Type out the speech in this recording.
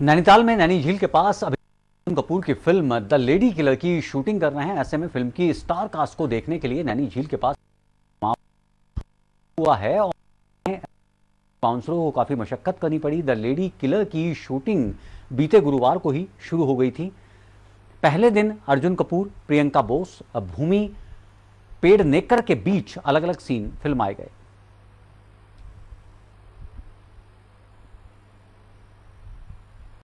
नैनीताल में नैनी झील के पास अभी कपूर की फिल्म द लेडी किलर की शूटिंग कर रहे हैं ऐसे में फिल्म की स्टार कास्ट को देखने के लिए नैनी झील के पास हुआ है और काउंसलरों को काफ़ी मशक्कत करनी पड़ी द लेडी किलर की शूटिंग बीते गुरुवार को ही शुरू हो गई थी पहले दिन अर्जुन कपूर प्रियंका बोस भूमि पेड़ नेकर के बीच अलग अलग सीन फिल्माए गए